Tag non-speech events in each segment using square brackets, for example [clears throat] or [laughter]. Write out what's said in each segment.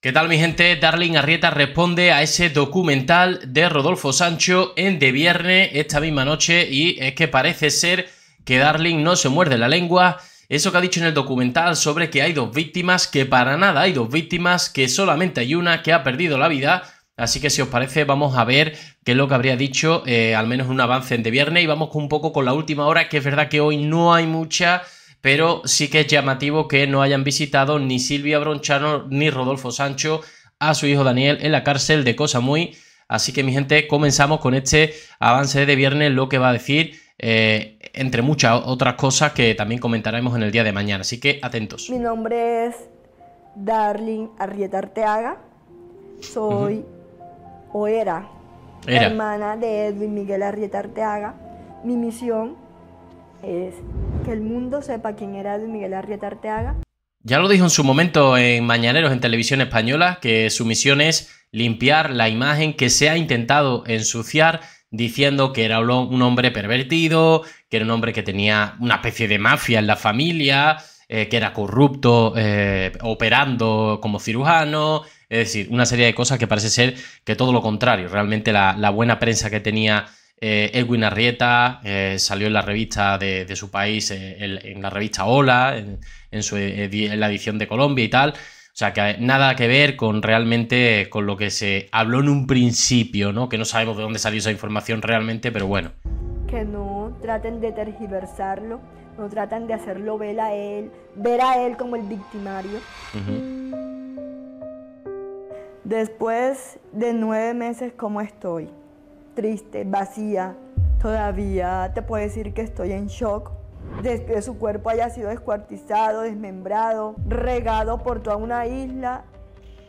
¿Qué tal mi gente? Darling Arrieta responde a ese documental de Rodolfo Sancho en De Viernes esta misma noche y es que parece ser que Darling no se muerde la lengua. Eso que ha dicho en el documental sobre que hay dos víctimas, que para nada hay dos víctimas, que solamente hay una que ha perdido la vida. Así que si os parece vamos a ver qué es lo que habría dicho, eh, al menos un avance en De Viernes y vamos un poco con la última hora, que es verdad que hoy no hay mucha pero sí que es llamativo que no hayan visitado ni Silvia Bronchano ni Rodolfo Sancho a su hijo Daniel en la cárcel de Cosa Muy. Así que mi gente, comenzamos con este avance de viernes, lo que va a decir, eh, entre muchas otras cosas que también comentaremos en el día de mañana. Así que atentos. Mi nombre es Darling Arrieta Arteaga. Soy o era, hermana de Edwin Miguel Arrieta Arteaga. Mi misión es que el mundo sepa quién era Luis Miguel Arrieta Arteaga. Ya lo dijo en su momento en Mañaneros en Televisión Española, que su misión es limpiar la imagen que se ha intentado ensuciar diciendo que era un hombre pervertido, que era un hombre que tenía una especie de mafia en la familia, eh, que era corrupto, eh, operando como cirujano, es decir, una serie de cosas que parece ser que todo lo contrario. Realmente la, la buena prensa que tenía eh, Edwin Arrieta eh, salió en la revista de, su país, eh, en, la revista Hola, en, la edición de Colombia y tal. O sea, que nada que ver con realmente con lo que se habló en un principio, ¿no? Que no sabemos de dónde salió esa información realmente, pero bueno. Que no traten de tergiversarlo, no traten de hacerlo ver a él, ver a él como el victimario. Después de nueve meses, ¿cómo estoy? triste, vacía. Todavía te puedo decir que estoy en shock de que su cuerpo haya sido descuartizado, desmembrado, regado por toda una isla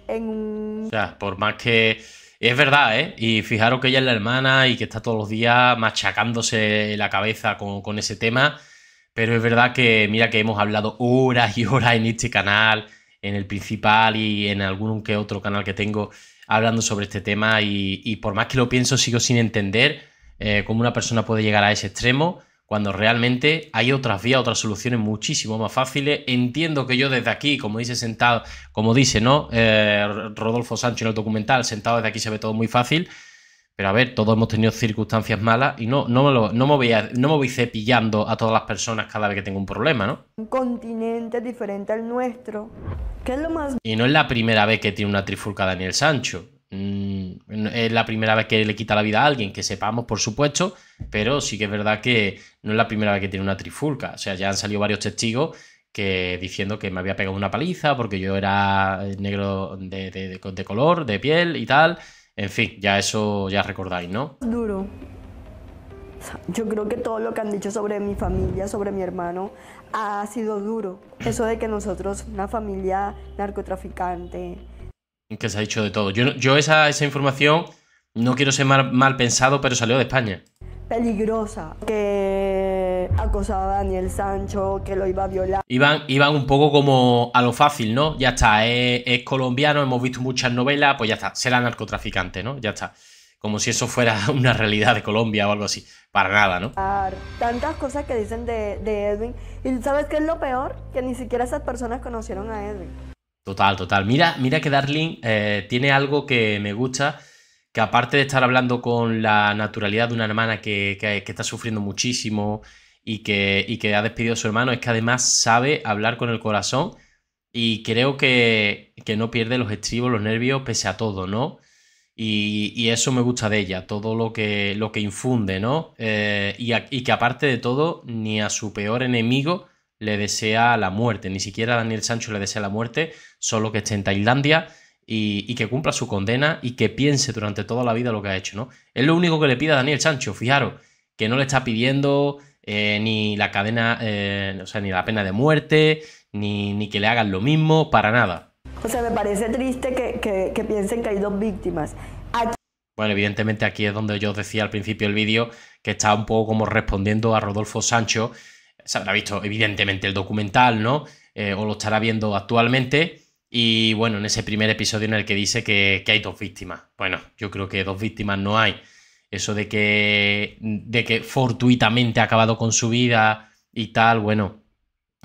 en un... O sea, por más que... Es verdad, ¿eh? Y fijaros que ella es la hermana y que está todos los días machacándose la cabeza con, con ese tema, pero es verdad que, mira, que hemos hablado horas y horas en este canal, en el principal y en algún que otro canal que tengo, hablando sobre este tema y, por más que lo pienso sigo sin entender eh, cómo una persona puede llegar a ese extremo cuando realmente hay otras vías, otras soluciones muchísimo más fáciles. Entiendo que yo desde aquí, como dice sentado, como dice, ¿no? Eh, Rodolfo Sancho en el documental, sentado desde aquí se ve todo muy fácil, pero a ver, todos hemos tenido circunstancias malas y no, no, me, voy no me voy cepillando a todas las personas cada vez que tengo un problema, ¿no? Un continente diferente al nuestro. ¿Qué es lo más... Y no es la primera vez que tiene una trifulca Daniel Sancho. Mm, es la primera vez que le quita la vida a alguien, que sepamos, por supuesto, pero sí que es verdad que no es la primera vez que tiene una trifulca. O sea, ya han salido varios testigos que diciendo que me había pegado una paliza porque yo era eh, negro de color, de piel y tal. En fin, ya eso ya recordáis, ¿no? Duro. Yo creo que todo lo que han dicho sobre mi familia, sobre mi hermano, ha sido duro. Eso de que nosotros, una familia narcotraficante. Que se ha dicho de todo. Yo, esa, esa información, no quiero ser mal pensado, pero salió de España peligrosa, que acosaba a Daniel Sancho, que lo iba a violar. Iban, iban un poco como a lo fácil, ¿no? Ya está, es, colombiano, hemos visto muchas novelas, pues ya está, será narcotraficante, ¿no? Ya está. Como si eso fuera [laughs] una realidad de Colombia o algo así. Para nada, ¿no? Ah, tantas cosas que dicen de, Edwin. Y ¿sabes qué es lo peor? Que ni siquiera esas personas conocieron a Edwin. Total, total. Mira, mira que Darling eh, tiene algo que me gusta que aparte de estar hablando con la naturalidad de una hermana que, está sufriendo muchísimo y que, ha despedido a su hermano, es que además sabe hablar con el corazón y creo que, no pierde los estribos, los nervios, pese a todo, ¿no? Y, eso me gusta de ella, todo lo que, infunde, ¿no? Eh, y, y que aparte de todo, ni a su peor enemigo le desea la muerte, ni siquiera a Daniel Sancho le desea la muerte, solo que esté en Tailandia y, que cumpla su condena y que piense durante toda la vida lo que ha hecho, ¿no? Es lo único que le pide a Daniel Sancho, fijaros, que no le está pidiendo eh, ni la cadena, eh, o sea, ni la pena de muerte, ni, ni, que le hagan lo mismo, para nada. O sea, me parece triste que, piensen que hay dos víctimas. Bueno, evidentemente aquí es donde yo os decía al principio del vídeo que está un poco como respondiendo a Rodolfo Sancho. Se habrá visto evidentemente el documental, ¿no? Eh, o lo estará viendo actualmente y bueno, en ese primer episodio en el que dice que, hay dos víctimas. Bueno, yo creo que dos víctimas no hay. Eso de que, de que fortuitamente ha acabado con su vida y tal, bueno,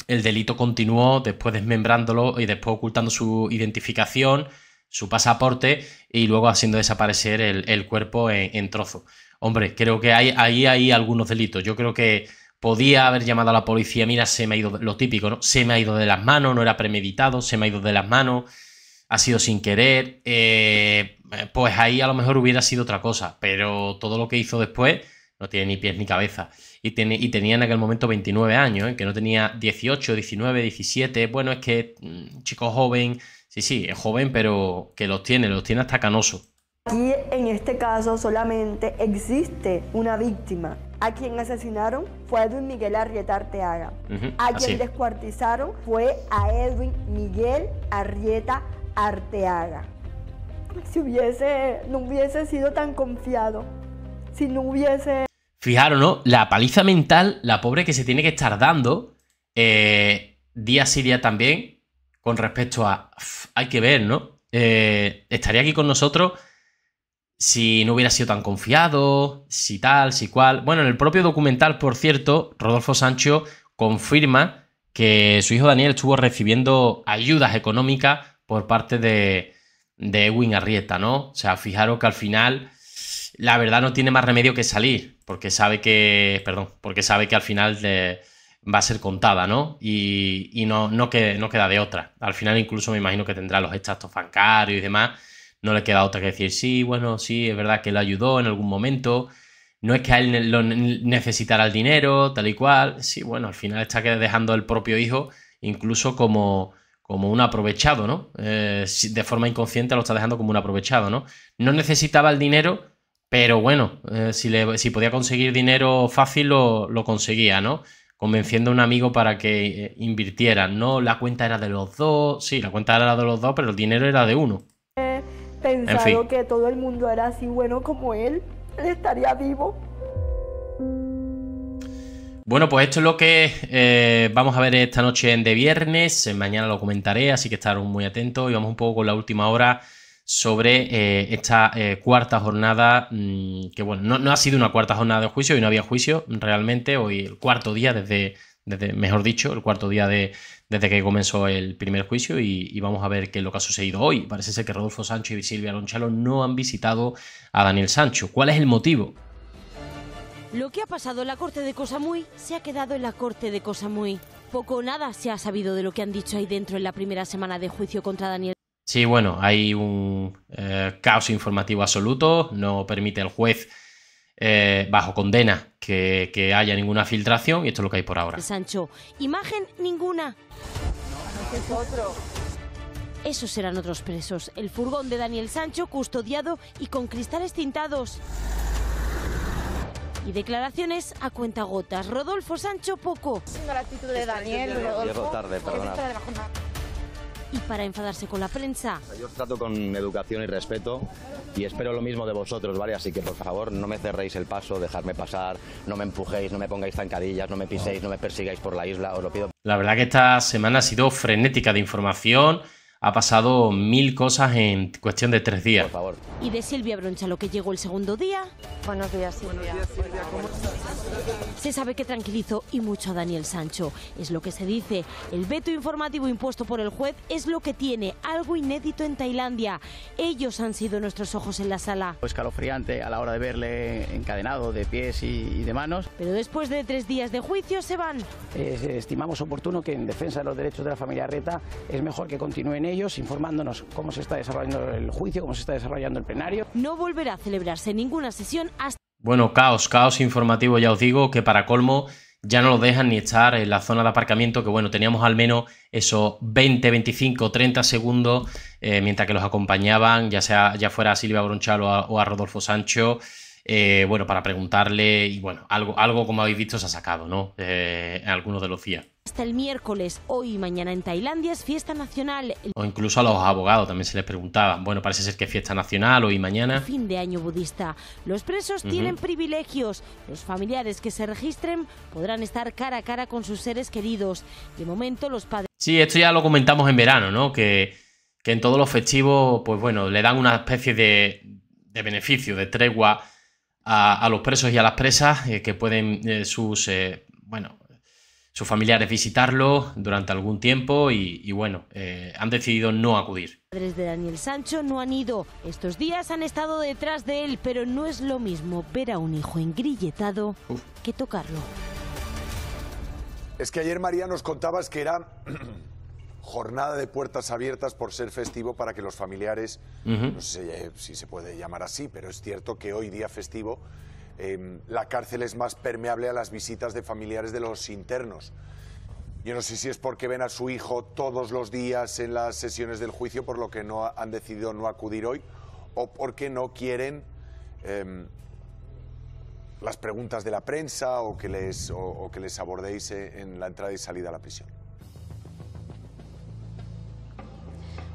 el delito continuó después desmembrándolo y después ocultando su identificación, su pasaporte y luego haciendo desaparecer el, cuerpo en, trozo. Hombre, creo que hay, ahí hay algunos delitos. Yo creo que Podía haber llamado a la policía, mira, se me ha ido, lo típico, ¿no? Se me ha ido de las manos, no era premeditado, se me ha ido de las manos, ha sido sin querer. Eh, eh, pues ahí a lo mejor hubiera sido otra cosa, pero todo lo que hizo después no tiene ni pies ni cabeza. Y, tiene, y tenía en aquel momento 29 años, ¿eh? que no tenía 18, 19, 17. Bueno, es que mm, chico joven, sí, sí, es joven, pero que los tiene, los tiene hasta canoso. Aquí en este caso solamente existe una víctima a quien asesinaron fue a Edwin Miguel Arrieta Arteaga. A quien descuartizaron fue a Edwin Miguel Arrieta Arteaga. Si hubiese, no hubiese sido tan confiado, si no hubiese... Fijaros, ¿no? La paliza mental, la pobre que se tiene que estar dando, eh, día sí día también, con respecto a... hay que ver, ¿no? Eh, estaría aquí con nosotros si no hubiera sido tan confiado, si tal, si cual. Bueno, en el propio documental, por cierto, Rodolfo Sancho confirma que su hijo Daniel estuvo recibiendo ayudas económicas por parte de, de Edwin Arrieta, ¿no? O sea, fijaros que al final la verdad no tiene más remedio que salir, porque sabe que, perdón, porque sabe que al final eh, va a ser contada, ¿no? Y, no, que, no queda de otra. Al final incluso me imagino que tendrá los extractos bancarios y demás no le queda otra que decir, sí, bueno, sí, es verdad que le ayudó en algún momento, no es que a él lo necesitara el dinero, tal y cual, sí, bueno, al final está dejando al propio hijo incluso como, como un aprovechado, ¿no? Eh, de forma inconsciente lo está dejando como un aprovechado, ¿no? No necesitaba el dinero, pero bueno, eh, si, le, podía conseguir dinero fácil lo, lo conseguía, ¿no? convenciendo a un amigo para que eh, invirtiera. No, la cuenta era de los dos, sí, la cuenta era de los dos, pero el dinero era de uno pensado que todo el mundo era así bueno como él, él estaría vivo. Bueno, pues esto es lo que eh, vamos a ver esta noche de viernes. Eh, mañana lo comentaré, así que estar muy atentos. Y vamos un poco con la última hora sobre eh, esta cuarta jornada, mm, que bueno, no, ha sido una cuarta jornada de juicio, y no había juicio realmente, hoy el cuarto día desde, desde mejor dicho, el cuarto día de, desde que comenzó el primer juicio y, vamos a ver qué es lo que ha sucedido hoy. Parece ser que Rodolfo Sancho y Silvia Lonchalo no han visitado a Daniel Sancho. ¿Cuál es el motivo? Lo que ha pasado en la corte de Cosamuy se ha quedado en la corte de Cosamuy. Poco o nada se ha sabido de lo que han dicho ahí dentro en la primera semana de juicio contra Daniel. Sí, bueno, hay un eh, caos informativo absoluto, no permite el juez eh, bajo condena que, haya ninguna filtración y esto es lo que hay por ahora. Sancho, imagen ninguna. Esos serán otros presos. El furgón de Daniel Sancho custodiado y con cristales tintados. Y declaraciones a cuentagotas. Rodolfo Sancho poco. la actitud de Daniel, y para enfadarse con la prensa. Yo os trato con educación y respeto y espero lo mismo de vosotros, ¿vale? Así que por favor no me cerréis el paso, ...dejarme pasar, no me empujéis, no me pongáis zancadillas, no me piséis, no me persigáis por la isla, os lo pido. La verdad que esta semana ha sido frenética de información ha pasado mil cosas en cuestión de tres días. favor. Y de Silvia Broncha, lo que llegó el segundo día. Buenos días, Silvia. Buenos días, Se sabe que tranquilizó y mucho a Daniel Sancho. Es lo que se dice. El veto informativo impuesto por el juez es lo que tiene, algo inédito en Tailandia. Ellos han sido nuestros ojos en la sala. Escalofriante a la hora de verle encadenado de pies y, de manos. Pero después de tres días de juicio se van. estimamos oportuno que en defensa de los derechos de la familia Reta es mejor que continúen informándonos cómo se está desarrollando el juicio, cómo se está desarrollando el plenario. No volverá a celebrarse ninguna sesión hasta... Bueno, caos, caos informativo, ya os digo, que para colmo ya no lo dejan ni estar en la zona de aparcamiento, que bueno, teníamos al menos esos 20, 25, 30 segundos eh, mientras que los acompañaban, ya sea ya fuera a Silvia Bronchal o a, Rodolfo Sancho, eh, bueno, para preguntarle y bueno, algo, algo como habéis visto se ha sacado, ¿no? Eh, en algunos de los días hasta el miércoles, hoy y mañana en Tailandia es fiesta nacional. O incluso a los abogados también se les preguntaba. Bueno, parece ser que es fiesta nacional hoy y mañana. Fin de año budista. Los presos tienen privilegios. Los familiares que se registren podrán estar cara a cara con sus seres queridos. De momento los padres... Sí, esto ya lo comentamos en verano, ¿no? Que, que en todos los festivos, pues bueno, le dan una especie de, de beneficio, de tregua a, los presos y a las presas eh, que pueden eh, sus... Eh, bueno, sus familiares visitarlo durante algún tiempo y, bueno, eh, han decidido no acudir. Los padres de Daniel Sancho no han ido. Estos días han estado detrás de él, pero no es lo mismo ver a un hijo engrilletado que tocarlo. Es que ayer María nos contabas que era [clears throat] jornada de puertas abiertas por ser festivo para que los familiares, no sé eh, si se puede llamar así, pero es cierto que hoy día festivo Em, la cárcel es más permeable a las visitas de familiares de los internos. Yo no sé si es porque ven a su hijo todos los días en las sesiones del juicio, por lo que no han decidido no acudir hoy, o porque no quieren em, las preguntas de la prensa o que les, o que les abordéis eh, en la entrada y salida a la prisión.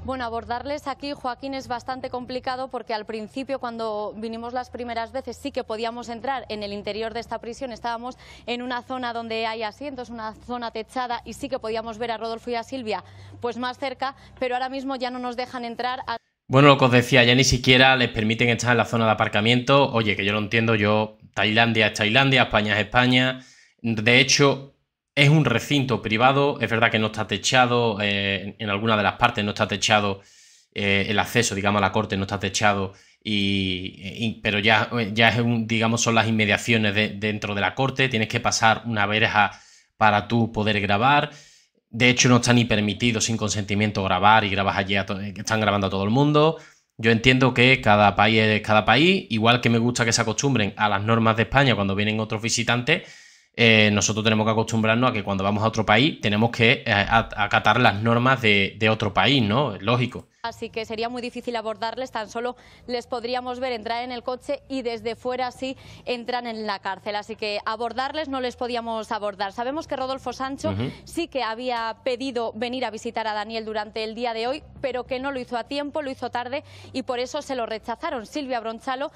Bueno, abordarles aquí, Joaquín, es bastante complicado porque al principio, cuando vinimos las primeras veces, sí que podíamos entrar en el interior de esta prisión. Estábamos en una zona donde hay asientos, una zona techada, y sí que podíamos ver a Rodolfo y a Silvia pues más cerca, pero ahora mismo ya no nos dejan entrar. Bueno, lo que os decía, ya ni siquiera les permiten estar en la zona de aparcamiento. Oye, que yo lo entiendo, yo, Tailandia es Tailandia, España es España. De hecho, es un recinto privado, es verdad que no está techado, eh, en alguna de las partes no está techado eh, el acceso, digamos, a la corte no está techado, y, pero ya, ya es un, digamos, son las inmediaciones dentro de la corte, tienes que pasar una verja para tú poder grabar. De hecho, no está ni permitido sin consentimiento grabar y grabas allí, eh, están grabando a todo el mundo. Yo entiendo que cada país cada país, igual que me gusta que se acostumbren a las normas de España cuando vienen otros visitantes eh, nosotros tenemos que acostumbrarnos a que cuando vamos a otro país tenemos que eh, acatar las normas de, otro país, ¿no? Es Lógico. Así que sería muy difícil abordarles, tan solo les podríamos ver entrar en el coche y desde fuera sí entran en la cárcel. Así que abordarles no les podíamos abordar. Sabemos que Rodolfo Sancho sí que había pedido venir a visitar a Daniel durante el día de hoy, pero que no lo hizo a tiempo, lo hizo tarde y por eso se lo rechazaron. Silvia Bronchalo.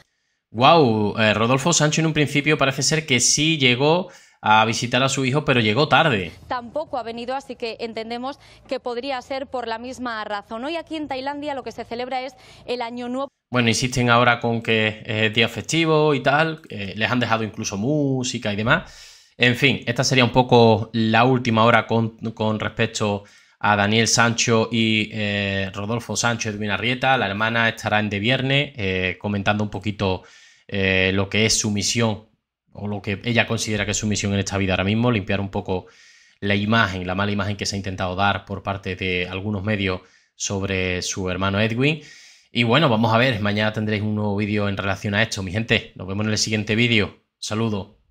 Wow, eh, Rodolfo Sancho en un principio parece ser que sí llegó a visitar a su hijo, pero llegó tarde. Tampoco ha venido, así que entendemos que podría ser por la misma razón. Hoy aquí en Tailandia lo que se celebra es el Año Nuevo. Bueno, insisten ahora con que es día festivo y tal, eh, les han dejado incluso música y demás. En fin, esta sería un poco la última hora con, respecto a Daniel Sancho y eh, Rodolfo Sancho Edwin Arrieta. La hermana estará en de viernes eh, comentando un poquito lo que es su misión o lo que ella considera que es su misión en esta vida ahora mismo, limpiar un poco la imagen, la mala imagen que se ha intentado dar por parte de algunos medios sobre su hermano Edwin. Y bueno, vamos a ver, mañana tendréis un nuevo vídeo en relación a esto, mi gente. Nos vemos en el siguiente vídeo. Saludo.